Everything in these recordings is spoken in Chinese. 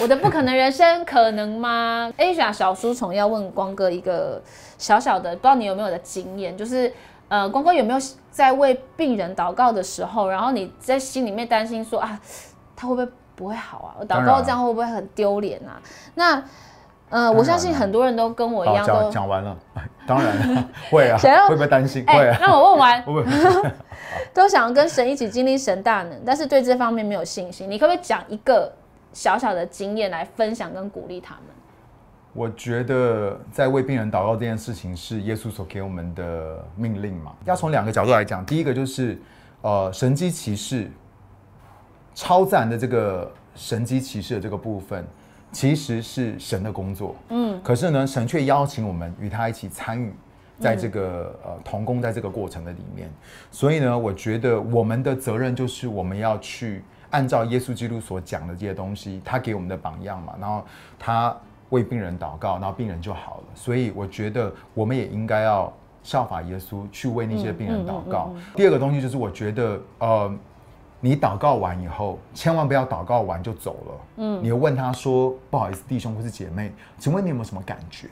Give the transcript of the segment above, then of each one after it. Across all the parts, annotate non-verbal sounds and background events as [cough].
我的不可能人生可能吗？A s i a 小书虫要问光哥一个小小的，不知道你有没有的经验，就是呃，光哥有没有在为病人祷告的时候，然后你在心里面担心说啊，他会不会不会好啊？我祷告这样会不会很丢脸啊？那呃，我相信很多人都跟我一样，都讲完了，[laughs] 当然 [laughs] 会啊，[laughs] 会不会担心？会。啊。那我问完，都想要跟神一起经历神大能，但是对这方面没有信心，你可不可以讲一个？小小的经验来分享跟鼓励他们。我觉得在为病人祷告这件事情是耶稣所给我们的命令嘛。要从两个角度来讲，第一个就是，呃，神机骑士，超自然的这个神机骑士的这个部分，其实是神的工作，嗯。可是呢，神却邀请我们与他一起参与在这个呃同工，在这个过程的里面。所以呢，我觉得我们的责任就是我们要去。按照耶稣基督所讲的这些东西，他给我们的榜样嘛，然后他为病人祷告，然后病人就好了。所以我觉得我们也应该要效法耶稣，去为那些病人祷告。第二个东西就是，我觉得呃，你祷告完以后，千万不要祷告完就走了。嗯，你问他说：“不好意思，弟兄或是姐妹，请问你有没有什么感觉？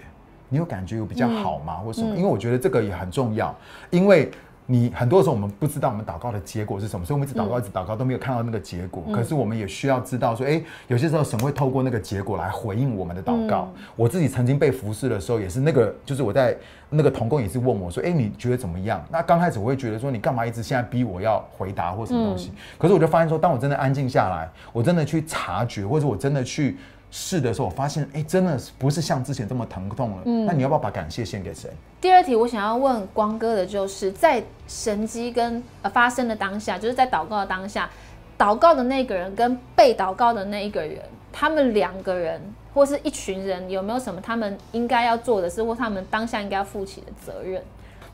你有感觉有比较好吗，或什么？因为我觉得这个也很重要，因为。”你很多时候我们不知道我们祷告的结果是什么，所以我们一直祷告，一直祷告都没有看到那个结果。可是我们也需要知道说，哎，有些时候神会透过那个结果来回应我们的祷告。我自己曾经被服侍的时候，也是那个，就是我在那个同工也是问我说，哎，你觉得怎么样？那刚开始我会觉得说，你干嘛一直现在逼我要回答或什么东西？可是我就发现说，当我真的安静下来，我真的去察觉，或者我真的去。试的时候，我发现，哎，真的是不是像之前这么疼痛了？嗯，那你要不要把感谢献给谁？第二题，我想要问光哥的就是，在神迹跟呃发生的当下，就是在祷告的当下，祷告的那个人跟被祷告的那一个人，他们两个人或是一群人，有没有什么他们应该要做的是，或他们当下应该要负起的责任？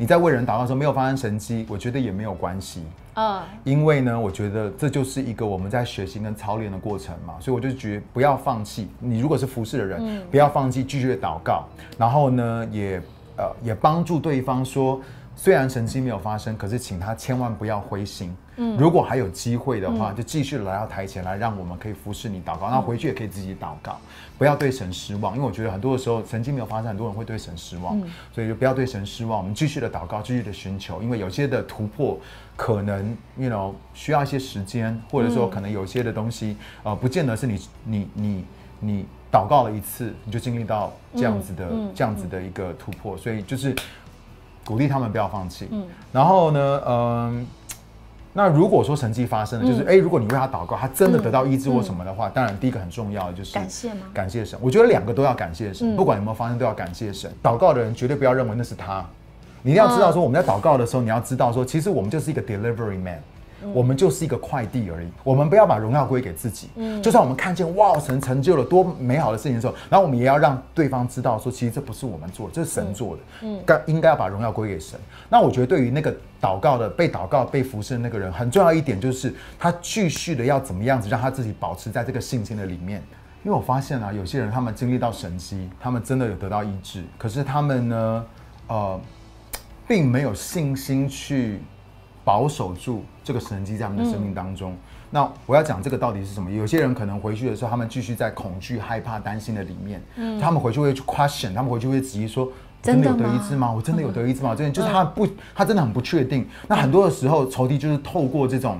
你在为人祷告时候没有发生神迹，我觉得也没有关系啊，因为呢，我觉得这就是一个我们在学习跟操练的过程嘛，所以我就觉不要放弃。你如果是服侍的人，不要放弃拒绝祷告，然后呢，也呃也帮助对方说，虽然神迹没有发生，可是请他千万不要灰心。如果还有机会的话，就继续来到台前来，让我们可以服侍你祷告。那回去也可以自己祷告，不要对神失望，因为我觉得很多的时候，曾经没有发生，很多人会对神失望，所以就不要对神失望。我们继续的祷告，继续的寻求，因为有些的突破可能，y o u know，需要一些时间，或者说可能有些的东西，呃，不见得是你你你你祷告了一次，你就经历到这样子的这样子的一个突破。所以就是鼓励他们不要放弃。嗯，然后呢，嗯。那如果说成迹发生了，就是哎，如果你为他祷告，他真的得到医治或什么的话，当然第一个很重要的就是感谢吗？感谢神。我觉得两个都要感谢神，不管有没有发生，都要感谢神。祷告的人绝对不要认为那是他，你一定要知道说，我们在祷告的时候，你要知道说，其实我们就是一个 delivery man。我们就是一个快递而已，我们不要把荣耀归给自己。嗯，就算我们看见哇神成就了多美好的事情的时候，然后我们也要让对方知道说，其实这不是我们做，的，这是神做的。嗯，该应该要把荣耀归给神。那我觉得对于那个祷告的、被祷告、被服侍的那个人，很重要一点就是他继续的要怎么样子让他自己保持在这个信心的里面，因为我发现啊，有些人他们经历到神迹，他们真的有得到医治，可是他们呢，呃，并没有信心去。保守住这个神迹在我们的生命当中。那我要讲这个到底是什么？有些人可能回去的时候，他们继续在恐惧、害怕、担心的里面。嗯，他们回去会去 question，他们回去会质疑说：我真的有得医治吗？我真的有得医治吗？这件就是他不，他真的很不确定。那很多的时候，仇敌就是透过这种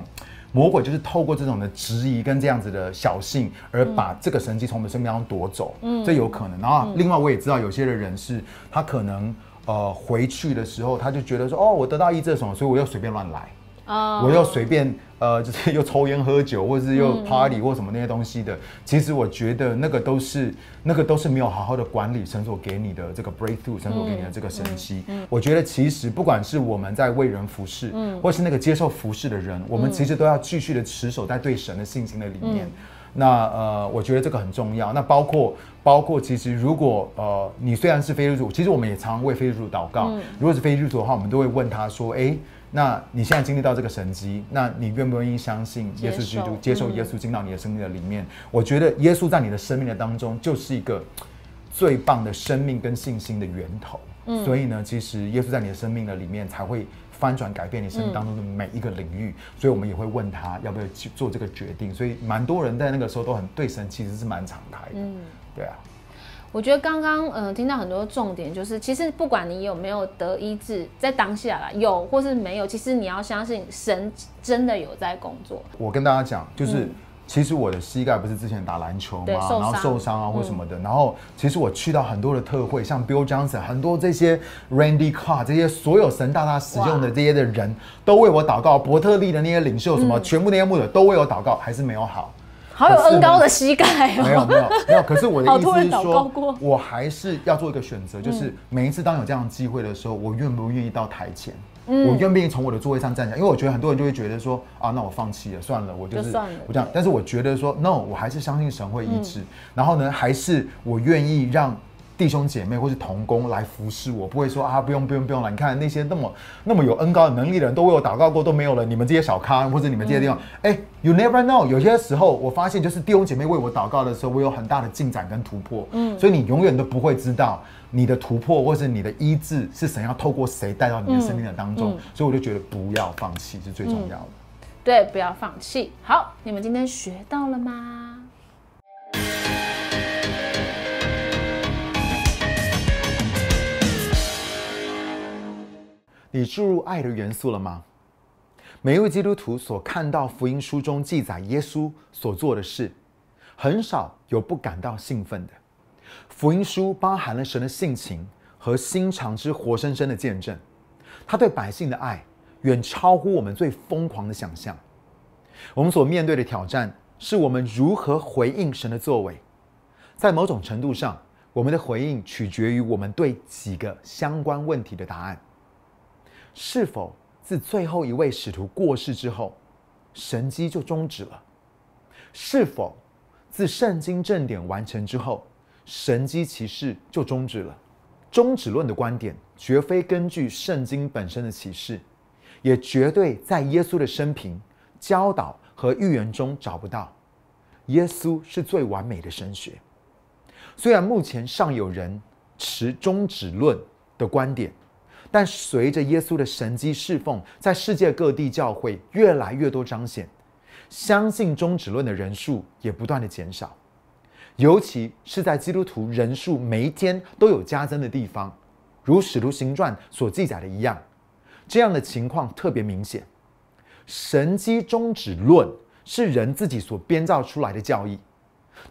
魔鬼，就是透过这种的质疑跟这样子的小性，而把这个神迹从我们生命当中夺走。嗯，这有可能。然后，另外我也知道，有些的人是他可能。呃，回去的时候，他就觉得说，哦，我得到一这种，所以我又随便乱来，啊，我又随便，呃，[laughs] 就是又抽烟喝酒，或者是又 party 或什么那些东西的。其实我觉得那个都是，那个都是没有好好的管理神所给你的这个 breakthrough，神所给你的这个神奇。我觉得其实不管是我们在为人服侍，嗯，或是那个接受服侍的人，我们其实都要继续的持守在对神的信心的里面。那呃，我觉得这个很重要。那包括包括，其实如果呃，你虽然是非基督徒，其实我们也常为非基督徒祷告。如果是非基督徒的话，我们都会问他说：“哎，那你现在经历到这个神迹，那你愿不愿意相信耶稣基督，接受耶稣进到你的生命的里面？”我觉得耶稣在你的生命的当中，就是一个最棒的生命跟信心的源头。嗯，所以呢，其实耶稣在你的生命的里面才会。翻转改变你生命当中的每一个领域，所以我们也会问他要不要去做这个决定。所以蛮多人在那个时候都很对神，其实是蛮敞开的。嗯，对啊。我觉得刚刚嗯听到很多重点，就是其实不管你有没有得医治，在当下啦，有或是没有，其实你要相信神真的有在工作。我跟大家讲就是。其实我的膝盖不是之前打篮球嘛，然后受伤啊或什么的。然后其实我去到很多的特会，像 Bill Johnson，很多这些 Randy c a r r 这些所有神大大使用的这些的人都为我祷告。伯特利的那些领袖，什么全部那些牧者都为我祷告，还是没有好。好有恩高的膝盖。没有没有没有。可是我的意思 [laughs] 说，我还是要做一个选择，就是每一次当有这样机会的时候，我愿不愿意到台前？我愿不愿意从我的座位上站起来，因为我觉得很多人就会觉得说啊，那我放弃了，算了，我就是我这样。但是我觉得说，no，我还是相信神会医治，然后呢，还是我愿意让。弟兄姐妹或是同工来服侍我，不会说啊，不用不用不用了。你看那些那么那么有恩高的能力的人都为我祷告过，都没有了。你们这些小咖或者你们这些地方，哎，you never know。有些时候我发现，就是弟兄姐妹为我祷告的时候，我有很大的进展跟突破。嗯，所以你永远都不会知道你的突破或是你的医治是神要透过谁带到你的生命的当中。所以我就觉得不要放弃是最重要的。对，不要放弃。好，你们今天学到了吗？你注入爱的元素了吗？每一位基督徒所看到福音书中记载耶稣所做的事，很少有不感到兴奋的。福音书包含了神的性情和心肠之活生生的见证，他对百姓的爱远超乎我们最疯狂的想象。我们所面对的挑战，是我们如何回应神的作为。在某种程度上，我们的回应取决于我们对几个相关问题的答案。是否自最后一位使徒过世之后，神迹就终止了？是否自圣经正典完成之后，神迹启示就终止了？终止论的观点绝非根据圣经本身的启示，也绝对在耶稣的生平、教导和预言中找不到。耶稣是最完美的神学。虽然目前尚有人持终止论的观点。但随着耶稣的神迹侍奉在世界各地教会越来越多彰显，相信终止论的人数也不断的减少，尤其是在基督徒人数每一天都有加增的地方，如《使徒行传》所记载的一样，这样的情况特别明显。神迹终止论是人自己所编造出来的教义，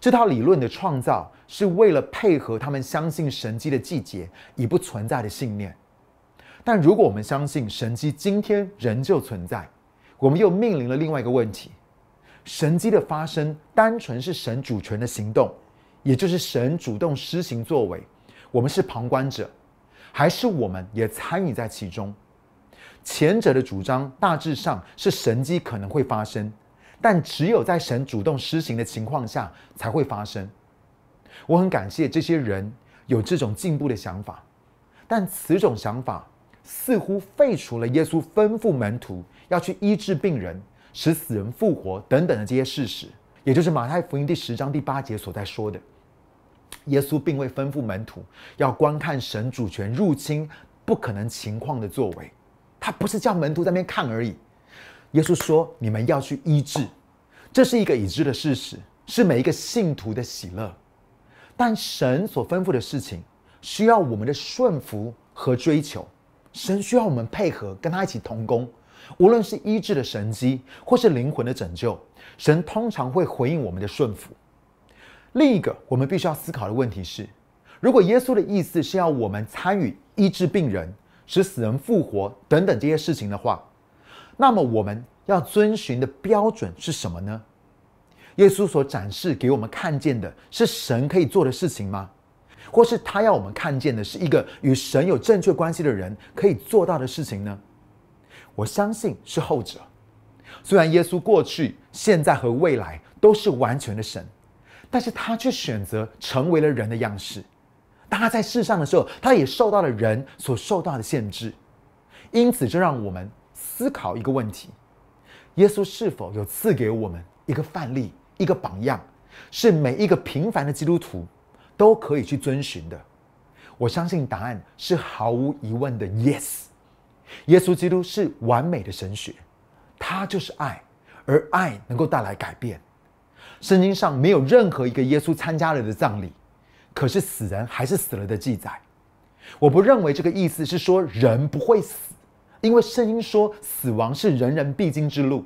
这套理论的创造是为了配合他们相信神迹的季节已不存在的信念。但如果我们相信神迹今天仍旧存在，我们又面临了另外一个问题：神迹的发生单纯是神主权的行动，也就是神主动施行作为，我们是旁观者，还是我们也参与在其中？前者的主张大致上是神迹可能会发生，但只有在神主动施行的情况下才会发生。我很感谢这些人有这种进步的想法，但此种想法。似乎废除了耶稣吩咐门徒要去医治病人、使死人复活等等的这些事实，也就是马太福音第十章第八节所在说的：耶稣并未吩咐门徒要观看神主权入侵不可能情况的作为，他不是叫门徒在那边看而已。耶稣说：“你们要去医治，这是一个已知的事实，是每一个信徒的喜乐。但神所吩咐的事情，需要我们的顺服和追求。”神需要我们配合，跟他一起同工，无论是医治的神机，或是灵魂的拯救，神通常会回应我们的顺服。另一个我们必须要思考的问题是：如果耶稣的意思是要我们参与医治病人、使死人复活等等这些事情的话，那么我们要遵循的标准是什么呢？耶稣所展示给我们看见的是神可以做的事情吗？或是他要我们看见的是一个与神有正确关系的人可以做到的事情呢？我相信是后者。虽然耶稣过去、现在和未来都是完全的神，但是他却选择成为了人的样式。当他在世上的时候，他也受到了人所受到的限制。因此，这让我们思考一个问题：耶稣是否有赐给我们一个范例、一个榜样，是每一个平凡的基督徒？都可以去遵循的，我相信答案是毫无疑问的。Yes，耶稣基督是完美的神学，他就是爱，而爱能够带来改变。圣经上没有任何一个耶稣参加了的葬礼，可是死人还是死了的记载。我不认为这个意思是说人不会死，因为圣经说死亡是人人必经之路。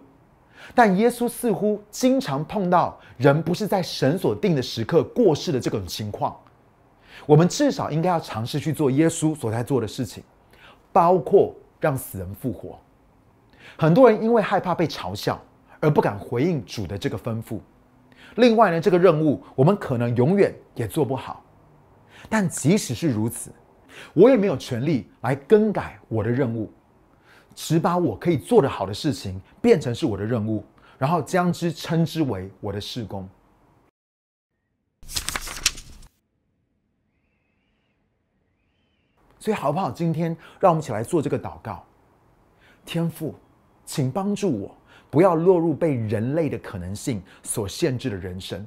但耶稣似乎经常碰到人不是在神所定的时刻过世的这种情况，我们至少应该要尝试去做耶稣所在做的事情，包括让死人复活。很多人因为害怕被嘲笑而不敢回应主的这个吩咐。另外呢，这个任务我们可能永远也做不好，但即使是如此，我也没有权利来更改我的任务。只把我可以做的好的事情变成是我的任务，然后将之称之为我的事工。所以，好不好？今天让我们一起来做这个祷告。天父，请帮助我，不要落入被人类的可能性所限制的人生。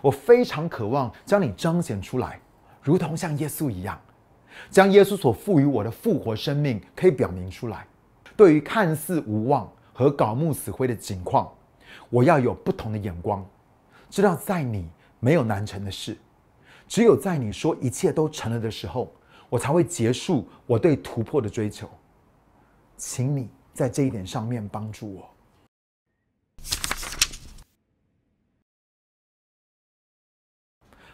我非常渴望将你彰显出来，如同像耶稣一样，将耶稣所赋予我的复活生命可以表明出来。对于看似无望和槁木死灰的境况，我要有不同的眼光，知道在你没有难成的事，只有在你说一切都成了的时候，我才会结束我对突破的追求。请你在这一点上面帮助我。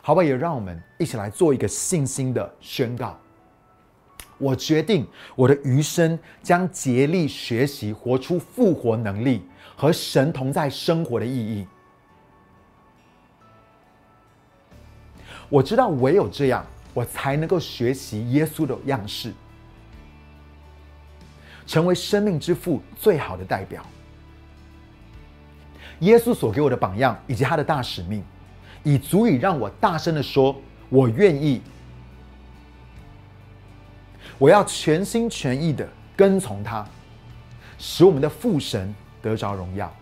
好吧，也让我们一起来做一个信心的宣告。我决定，我的余生将竭力学习，活出复活能力和神同在生活的意义。我知道，唯有这样，我才能够学习耶稣的样式，成为生命之父最好的代表。耶稣所给我的榜样以及他的大使命，已足以让我大声的说：“我愿意。”我要全心全意的跟从他，使我们的父神得着荣耀。